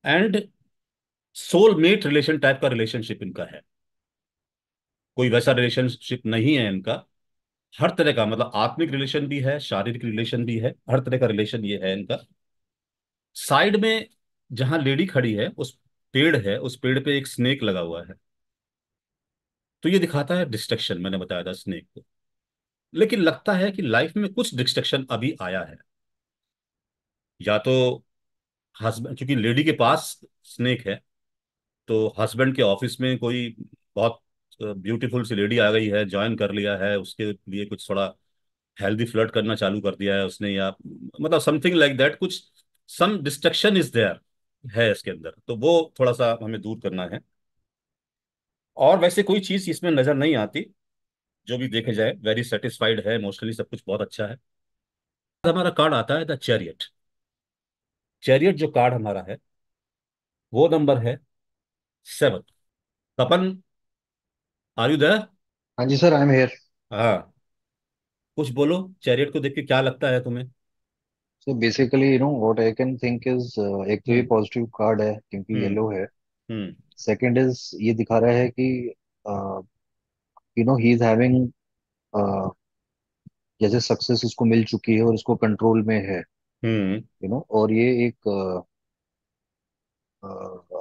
एंड सोलमेट रिलेशन टाइप का रिलेशनशिप इनका है कोई वैसा रिलेशनशिप नहीं है इनका हर तरह का मतलब आत्मिक रिलेशन भी है शारीरिक रिलेशन भी है हर तरह का रिलेशन ये है इनका साइड में जहां लेडी खड़ी है उस पेड़ है उस पेड़ पे एक स्नेक लगा हुआ है तो ये दिखाता है डिस्ट्रक्शन मैंने बताया था स्नेक को लेकिन लगता है कि लाइफ में कुछ डिस्ट्रक्शन अभी आया है या तो हस्बैंड क्योंकि लेडी के पास स्नेक है तो हस्बैंड के ऑफिस में कोई बहुत ब्यूटीफुल सी लेडी आ गई है ज्वाइन कर लिया है उसके लिए कुछ थोड़ा हेल्दी फ्लर्ट करना चालू कर दिया है उसने या मतलब समथिंग लाइक दैट कुछ सम डिस्ट्रक्शन इज देयर है इसके अंदर तो वो थोड़ा सा हमें दूर करना है और वैसे कोई चीज इसमें नजर नहीं आती जो भी देखे जाए वेरी सेटिस्फाइड है इमोशनली सब कुछ बहुत अच्छा है हमारा कार्ड आता है द चैरियट चैरियट जो कार्ड हमारा है वो नंबर है seven Tapan are you there हाँ जी सर आई एम हियर हाँ कुछ बोलो चैरियट को देख के क्या लगता है तुम्हें so basically you know what I can think is एक तो ये हम्म पॉजिटिव कार्ड है क्योंकि हम्म येलो है सेकंड हम्म। इज ये दिखा रहा है कि you know he is having जैसे सक्सेस उसको मिल चुकी है और उसको कंट्रोल में है हम्म यू नो और ये एक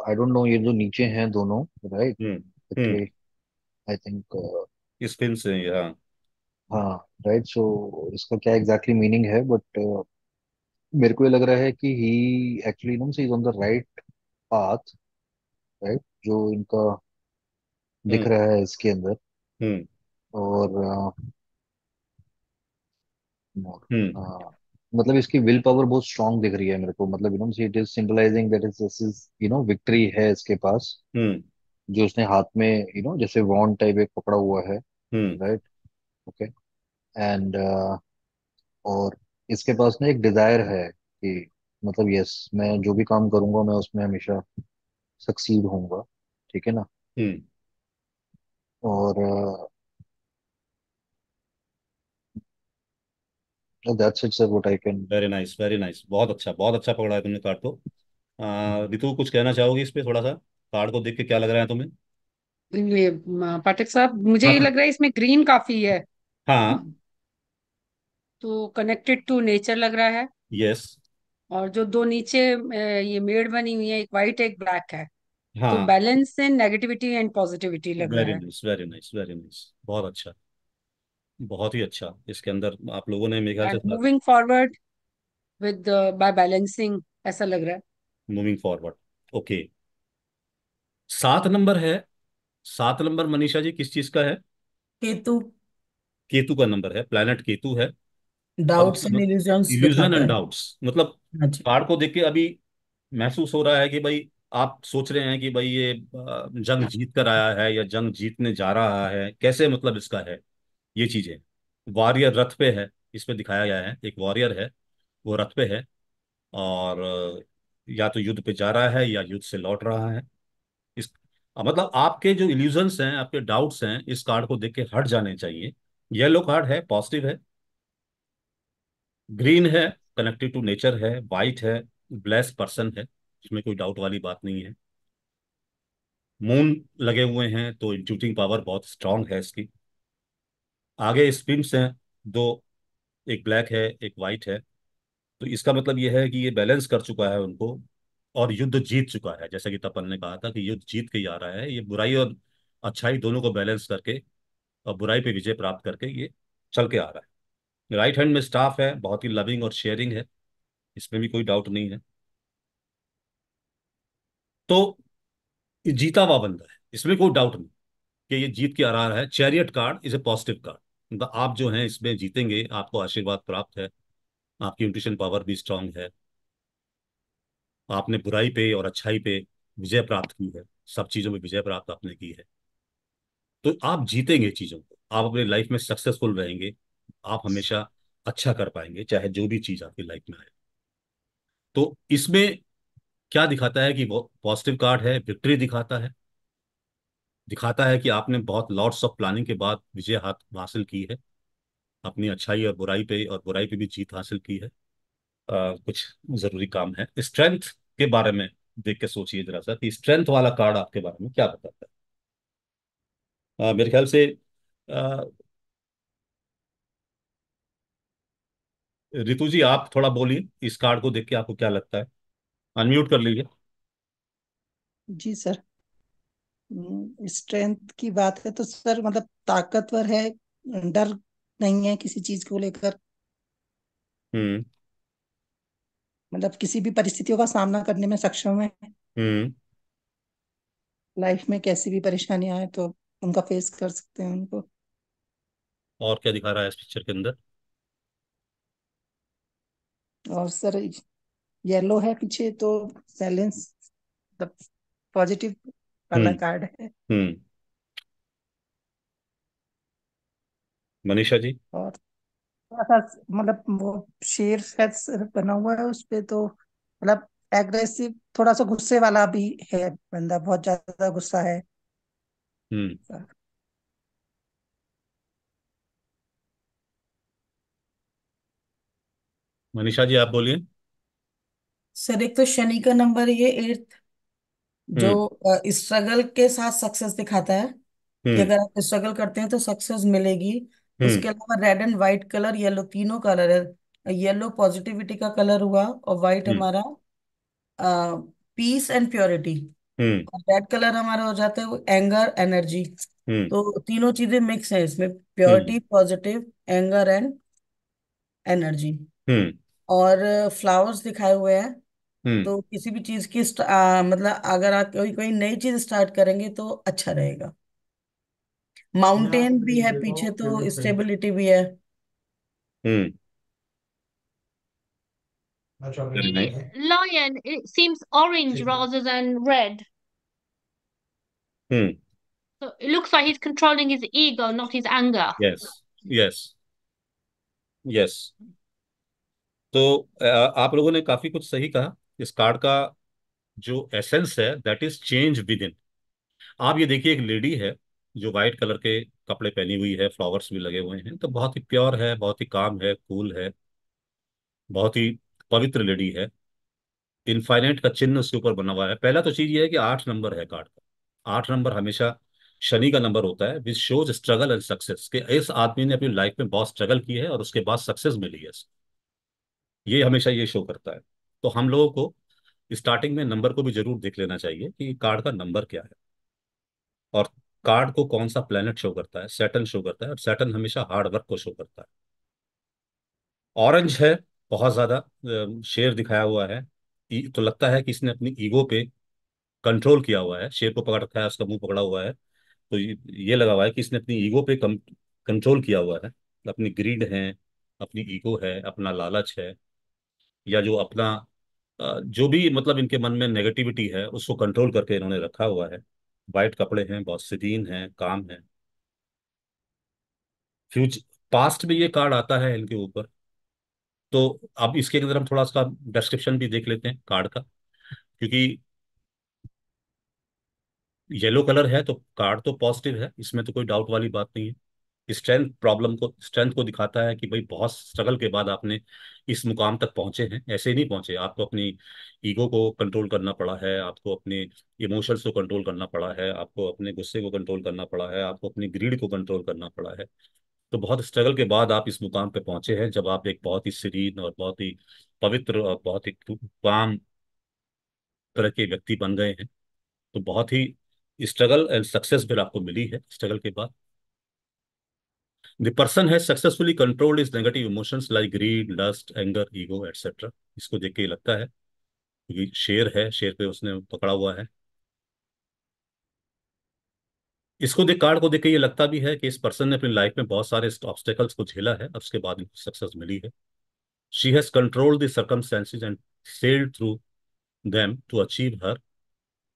आई डोंट नो ये जो नीचे हैं दोनों राइट हम्म हम्म, आई थिंक uh, इस फिल्म से या हाँ राइट हाँ, सो इसका क्या एग्जैक्टली मीनिंग है बट uh, मेरे को ये लग रहा है कि he actually no is on the right path right जो इनका दिख हम्म। रहा है इसके अंदर हम्म। और uh, हम्म uh, मतलब इसकी विल पावर बहुत स्ट्रांग दिख रही है मेरे को मतलब you know it is symbolising that is this is you know victory है इसके पास हम्म जो उसने हाथ में यू नो जैसे वॉन्ड टाइप एक पकड़ा हुआ है राइट ओके एंड और इसके पास ना एक डिजायर है कि मतलब यस yes, मैं जो भी काम करूंगा मैं उसमें हमेशा सक्सीड होऊंगा ठीक है ना हम्म। और that's it sir what I can very nice very nice बहुत अच्छा बहुत अच्छा पकड़ा है तुमने कार्ड को रितु कुछ कहना चाहोगी इस पे थोड़ा सा कार्ड को देख के क्या लग रहा है तुम्हें ये पाठक साहब मुझे हाँ ये लग रहा है इसमें ग्रीन काफी है हाँ तो कनेक्टेड टू नेचर लग रहा है यस और जो दो नीचे ये मेड बनी हुई है एक व्हाइट एक ब्लैक है तो हाँ तो balance in negativity and positivity लग रहा वेरी है nice very nice very nice बहुत अच्छा बहुत ही अच्छा इसके अंदर आप लोगों ने मेघा से moving forward with by balancing ऐसा लग रहा है मूविंग फॉरवर्ड ओके सात नंबर है सात नंबर मनीषा जी किस चीज का है केतु केतु का नंबर है प्लैनेट केतु है doubts and illusion and doubts मतलब कार्ड मतलब हाँ को देख के अभी महसूस हो रहा है कि भाई आप सोच रहे हैं कि भाई ये जंग हाँ। जीत कर आया है या जंग जीतने जा रहा है कैसे मतलब इसका है ये चीजें वॉरियर रथ पे है इसमें दिखाया गया है एक वॉरियर है वो रथ पे है और या तो युद्ध पे जा रहा है या युद्ध से लौट रहा है इस हाँ, मतलब आपके जो इल्यूजन्स हैं आपके डाउट्स हैं इस कार्ड को देख के हट जाने चाहिए येलो कार्ड है पॉजिटिव है ग्रीन है कनेक्टेड टू नेचर है वाइट है ब्लेस पर्सन है इसमें कोई डाउट वाली बात नहीं है मून लगे हुए हैं तो इंट्यूटिंग पावर बहुत स्ट्रांग है इसकी आगे स्पिम्स हैं दो एक ब्लैक है एक वाइट है तो इसका मतलब यह है कि ये बैलेंस कर चुका है उनको और युद्ध जीत चुका है जैसा कि तपन ने कहा था कि युद्ध जीत के ही आ रहा है ये बुराई और अच्छाई दोनों को बैलेंस करके और बुराई पे विजय प्राप्त करके ये चल के आ रहा है राइट हैंड में स्टाफ है बहुत ही लविंग और शेयरिंग है इसमें भी कोई डाउट नहीं है तो ये जीता हुआ बंदा है इसमें कोई डाउट नहीं कि ये जीत के आ रहा है chariot card is a positive card मतलब आप जो हैं इसमें जीतेंगे आपको आशीर्वाद प्राप्त है आपकी न्यूट्रिशन पावर भी स्ट्रांग है आपने बुराई पे और अच्छाई पे विजय प्राप्त की है सब चीजों में विजय प्राप्त आपने की है तो आप जीतेंगे चीजों को आप अपने लाइफ में सक्सेसफुल रहेंगे आप हमेशा अच्छा कर पाएंगे चाहे जो भी चीज आपकी लाइफ में आए तो इसमें क्या दिखाता है कि पॉजिटिव कार्ड है विक्ट्री दिखाता है दिखाता है कि आपने बहुत लॉट्स ऑफ प्लानिंग के बाद विजय हाथ हासिल की है अपनी अच्छाई और बुराई पे और बुराई पे भी जीत हासिल की है आ, कुछ जरूरी काम है स्ट्रेंथ के बारे में देख के सोचिए जरा सा कि स्ट्रेंथ वाला कार्ड आपके बारे में क्या बताता है आ, मेरे ख्याल से रितु जी आप थोड़ा बोलिए इस कार्ड को देख के आपको क्या लगता है अनम्यूट कर लीजिए जी सर हम्म, स्ट्रेंथ की बात है तो सर मतलब ताकतवर है डर नहीं है किसी चीज को लेकर हम्म मतलब किसी भी परिस्थितियों का सामना करने में सक्षम है हम्म लाइफ में कैसी भी परेशानी आए तो उनका फेस कर सकते हैं उनको और क्या दिखा रहा है इस पिक्चर के अंदर और सर येलो है पीछे तो बैलेंस द मतलब पॉजिटिव वाला हम्म। कार्ड है हम्म मनीषा जी और थोड़ा सा मतलब वो शेर शायद बना हुआ है उस पे तो मतलब एग्रेसिव थोड़ा सा गुस्से वाला भी है बंदा बहुत ज्यादा गुस्सा है हम्म मनीषा जी आप बोलिए सर एक तो शनि का नंबर ये एर्थ जो हम्म। स्ट्रगल के साथ सक्सेस दिखाता है कि हम्म। अगर आप स्ट्रगल करते हैं तो सक्सेस मिलेगी इसके हम्म। अलावा red and white colour yellow तीनों कलर है येलो पॉजिटिविटी का कलर हुआ और व्हाइट हम्म। हमारा पीस एंड प्योरिटी हम्म। और रेड कलर हमारा हो जाता है एंगर एनर्जी तो तीनों चीजें मिक्स है इसमें purity positive anger and energy और फ्लावर्स दिखाए हुए हैं तो किसी भी चीज की आ, मतलब अगर आप कोई कोई नई चीज स्टार्ट करेंगे तो अच्छा रहेगा माउंटेन भी है पीछे तो स्टेबिलिटी भी है lion it seems orange rather than red so it looks like he controlling his ego not his anger yes yes yes तो आप लोगों ने काफी कुछ सही कहा इस कार्ड का जो एसेंस है that is change within आप ये देखिए एक लेडी है जो वाइट कलर के कपड़े पहनी हुई है फ्लावर्स भी लगे हुए हैं तो बहुत ही प्योर है बहुत ही काम है कूल है बहुत ही पवित्र लेडी है इनफाइनाइट का चिन्ह उसके ऊपर बना हुआ है पहला तो चीज ये है कि आठ नंबर है कार्ड का आठ नंबर हमेशा शनि का नंबर होता है which shows struggle and success कि इस आदमी ने अपनी लाइफ में बहुत स्ट्रगल की है और उसके बाद सक्सेस मिली है ये हमेशा ये शो करता है तो हम लोगों को स्टार्टिंग में नंबर को भी जरूर देख लेना चाहिए कि कार्ड का नंबर क्या है और कार्ड को कौन सा प्लेनेट शो करता है सैटन शो करता है और सैटन हमेशा हार्ड वर्क को शो करता है ऑरेंज है बहुत ज्यादा शेर दिखाया हुआ है तो लगता है कि इसने अपनी ईगो पे कंट्रोल किया हुआ है शेर को पकड़ रखा है उसका मुंह पकड़ा हुआ है तो ये लगा हुआ है कि इसने अपनी ईगो पे कंट्रोल किया हुआ है अपनी ग्रीड है अपनी ईगो है अपना लालच है या जो अपना जो भी मतलब इनके मन में नेगेटिविटी है उसको कंट्रोल करके इन्होंने रखा हुआ है वाइट कपड़े हैं बहुत बॉसिदीन हैं काम है फ्यूचर पास्ट में ये कार्ड आता है इनके ऊपर तो अब इसके अंदर हम थोड़ा सा डिस्क्रिप्शन भी देख लेते हैं कार्ड का क्योंकि येलो कलर है तो कार्ड तो पॉजिटिव है इसमें तो कोई डाउट वाली बात नहीं है स्ट्रेंथ प्रॉब्लम को स्ट्रेंथ को दिखाता है कि भाई बहुत स्ट्रगल के बाद आपने इस मुकाम तक पहुंचे हैं ऐसे नहीं पहुंचे आपको अपनी ईगो को कंट्रोल करना पड़ा है आपको अपने इमोशंस को कंट्रोल करना पड़ा है आपको अपने गुस्से को कंट्रोल करना पड़ा है आपको अपनी ग्रीड को कंट्रोल करना पड़ा है तो बहुत स्ट्रगल के बाद आप इस मुकाम पर पहुंचे हैं जब आप एक बहुत ही सीरीन और बहुत ही पवित्र और बहुत ही काम तरह के व्यक्ति बन गए हैं तो बहुत ही स्ट्रगल एंड सक्सेस फिर आपको मिली है स्ट्रगल के बाद The person has successfully controlled his negative emotions like greed, lust, anger, ego, etc. इसको देख के लगता है कि शेर है शेर पे उसने पकड़ा हुआ है इसको देख कार्ड को देख के ये लगता भी है कि इस पर्सन ने अपनी लाइफ में बहुत सारे ऑब्स्टेकल्स को झेला है अब उसके बाद इनको सक्सेस मिली है she has control the circumstances and sailed through them to achieve her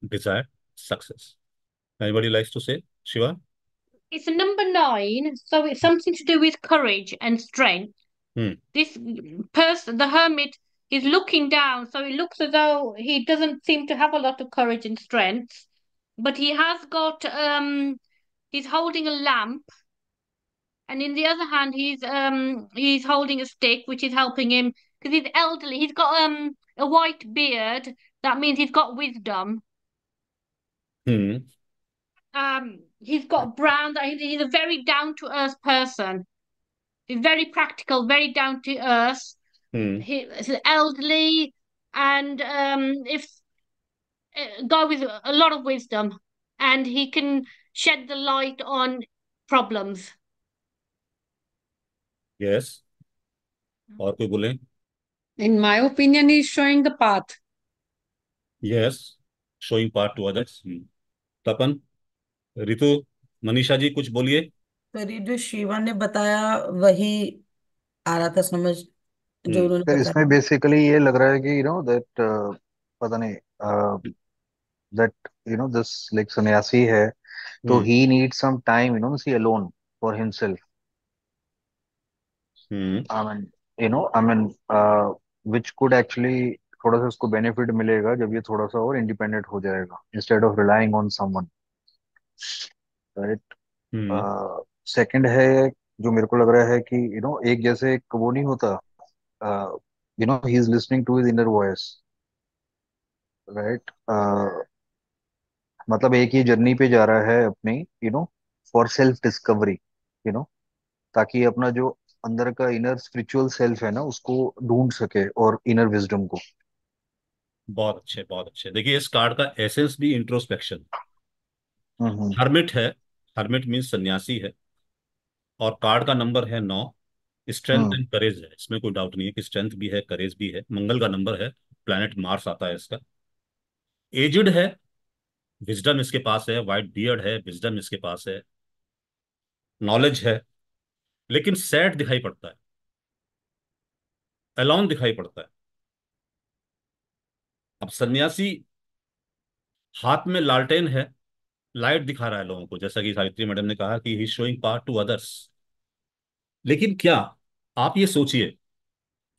desire success anybody likes to say Shiva it's a number nine, so it's something to do with courage and strength. Hmm. This person, the hermit, is looking down, so it looks as though he doesn't seem to have a lot of courage and strength, but he has got um, he's holding a lamp, and in the other hand, he's um, he's holding a stick, which is helping him because he's elderly. He's got um a white beard. That means he's got wisdom. Hmm. Um he's got brand. He's a very down to earth person. He's very practical, very down to earth. Hmm. He's He's elderly, and um, if uh, guy with a lot of wisdom, and he can shed the light on problems. Yes. Hmm. In my opinion, he's showing the path. Yes, showing path to others. Hmm. Tapan. Ritu Manisha जी कुछ बोलिए जो शिवा ने बताया वही आ रहा था समझ जो हम्म। उन्होंने सर इसमें बेसिकली ये लग रहा है कि यू नो दैट पता नहीं that you know this like sannyasi है तो he need some time you know see alone for himself hmm I mean you know I mean which could actually थोड़ा सा उसको बेनिफिट मिलेगा जब ये थोड़ा सा और इंडिपेंडेंट हो जाएगा instead of relying on someone right second hmm. है जो मेरे को लग रहा है कि यू नो एक जैसे एक वो नहीं होता you know he is listening to his inner voice right मतलब एक ये जर्नी पे जा रहा है अपनी you know for self discovery you know ताकि अपना जो अंदर का इनर स्पिरिचुअल सेल्फ है ना उसको ढूंढ सके और इनर विजडम को बहुत अच्छे बहुत अच्छे देखिए इस कार्ड का एसेंस भी इंट्रोस्पेक्शन हर्मिट है हर्मिट मीन्स सन्यासी है और कार्ड का नंबर है नौ स्ट्रेंथ एंड करेज है इसमें कोई डाउट नहीं है कि स्ट्रेंथ भी है करेज भी है मंगल का नंबर है प्लैनेट मार्स आता है इसका एजड है विजडम इसके पास है वाइट बियर्ड है विजडम इसके पास है नॉलेज है लेकिन सैड दिखाई पड़ता है अलॉन दिखाई पड़ता है अब सन्यासी हाथ में लालटेन है लाइट दिखा रहा है लोगों को जैसा कि सावित्री मैडम ने कहा कि he showing part to others लेकिन क्या आप ये सोचिए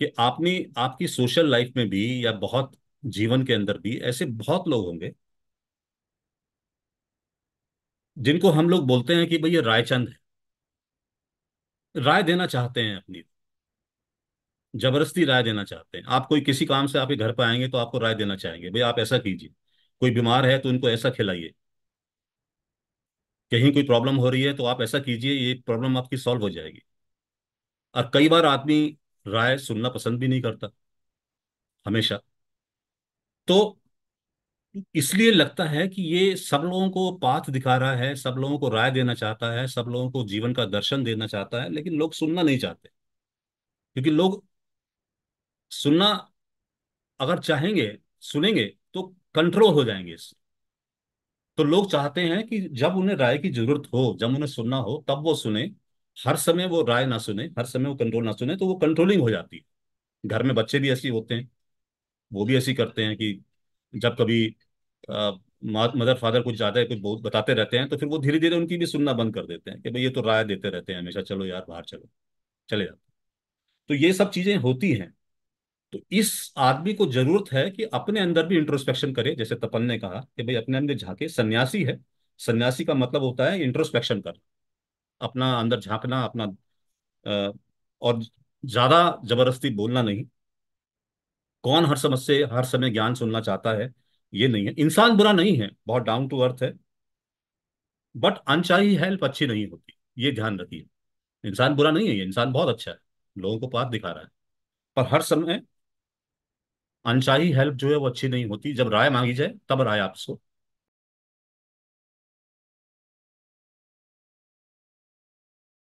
कि आपने आपकी सोशल लाइफ में भी या बहुत जीवन के अंदर भी ऐसे बहुत लोग होंगे जिनको हम लोग बोलते हैं कि भाई ये रायचंद है राय देना चाहते हैं अपनी जबरदस्ती राय देना चाहते हैं आप कोई किसी काम से आपके घर पर आएंगे तो आपको राय देना चाहेंगे भाई आप ऐसा कीजिए कोई बीमार है तो उनको ऐसा खिलाइए कहीं कोई प्रॉब्लम हो रही है तो आप ऐसा कीजिए ये प्रॉब्लम आपकी सॉल्व हो जाएगी और कई बार आदमी राय सुनना पसंद भी नहीं करता हमेशा तो इसलिए लगता है कि ये सब लोगों को पाथ दिखा रहा है सब लोगों को राय देना चाहता है सब लोगों को जीवन का दर्शन देना चाहता है लेकिन लोग सुनना नहीं चाहते क्योंकि लोग सुनना अगर चाहेंगे सुनेंगे तो कंट्रोल हो जाएंगे इससे तो लोग चाहते हैं कि जब उन्हें राय की जरूरत हो जब उन्हें सुनना हो तब वो सुने हर समय वो राय ना सुने हर समय वो कंट्रोल ना सुने तो वो कंट्रोलिंग हो जाती है घर में बच्चे भी ऐसे होते हैं वो भी ऐसे करते हैं कि जब कभी आ, मदर फादर कुछ ज़्यादा कुछ बहुत बताते रहते हैं तो फिर वो धीरे धीरे उनकी भी सुनना बंद कर देते हैं कि भाई ये तो राय देते रहते हैं हमेशा चलो यार बाहर चलो चले जाते तो ये सब चीज़ें होती हैं तो इस आदमी को जरूरत है कि अपने अंदर भी इंट्रोस्पेक्शन करे जैसे तपन ने कहा कि भाई अपने अंदर झांके सन्यासी है सन्यासी का मतलब होता है इंट्रोस्पेक्शन कर अपना अंदर झांकना अपना और ज्यादा जबरदस्ती बोलना नहीं कौन हर समझ से हर समय ज्ञान सुनना चाहता है ये नहीं है इंसान बुरा नहीं है बहुत डाउन टू अर्थ है बट अनचाही हेल्प अच्छी नहीं होती ये ध्यान रखिए इंसान बुरा नहीं है इंसान बहुत अच्छा है लोगों को पाप दिखा रहा है पर हर समय अनशाही हेल्प जो है वो अच्छी नहीं होती जब राय मांगी जाए तब राय आपको